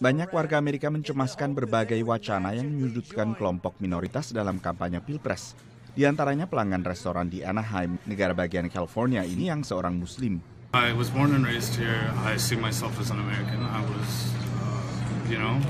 Banyak warga Amerika mencemaskan berbagai wacana yang menyudutkan kelompok minoritas dalam kampanye Pilpres. Di antaranya pelanggan restoran di Anaheim, negara bagian California ini yang seorang muslim. I was born and raised here. I see myself as an American. I was uh, you know,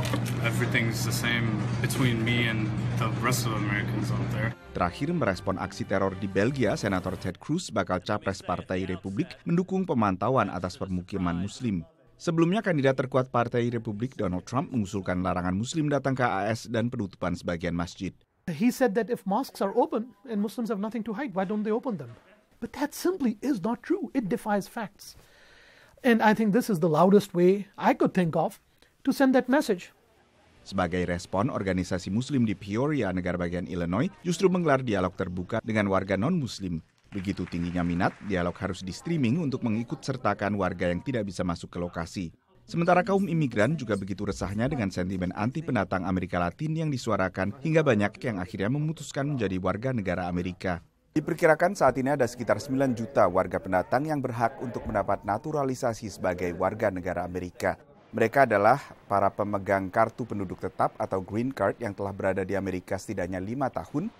everything's the same between me and the rest of Americans out there. Terakhir merespon aksi teror di Belgia, Senator Ted Cruz bakal capres Partai Republik mendukung pemantauan atas permukiman Muslim. Sebelumnya, kandidat terkuat Partai Republik Donald Trump mengusulkan larangan Muslim datang ke AS dan penutupan sebagian masjid. He said that if mosques are open and Muslims have nothing to hide, why don't they open them? But that simply is not true. It defies facts. And I think this is the loudest way I could think of to send that message. Sebagai respon, organisasi Muslim di Peoria, negara bagian Illinois, justru menggelar dialog terbuka dengan warga non-Muslim Begitu tingginya minat, dialog harus di-streaming untuk mengikut sertakan warga yang tidak bisa masuk ke lokasi. Sementara kaum imigran juga begitu resahnya dengan sentimen anti pendatang Amerika Latin yang disuarakan hingga banyak yang akhirnya memutuskan menjadi warga negara Amerika. Diperkirakan saat ini ada sekitar 9 juta warga pendatang yang berhak untuk mendapat naturalisasi sebagai warga negara Amerika. Mereka adalah para pemegang kartu penduduk tetap atau green card yang telah berada di Amerika setidaknya lima tahun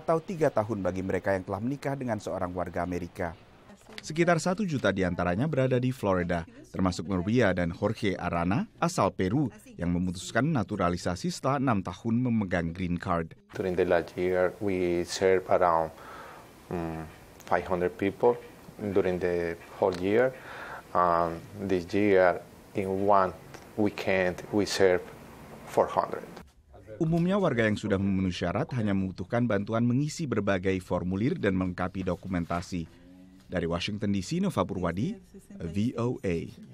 atau tiga tahun bagi mereka yang telah menikah dengan seorang warga Amerika. Sekitar satu juta diantaranya berada di Florida, termasuk Nurbia dan Jorge Arana asal Peru yang memutuskan naturalisasi setelah enam tahun memegang green card. During the last year, we serve around um, mm, 500 people during the whole year. Um, this year, in one weekend, we serve 400. Umumnya warga yang sudah memenuhi syarat hanya membutuhkan bantuan mengisi berbagai formulir dan melengkapi dokumentasi. Dari Washington DC, Nova Purwadi, VOA.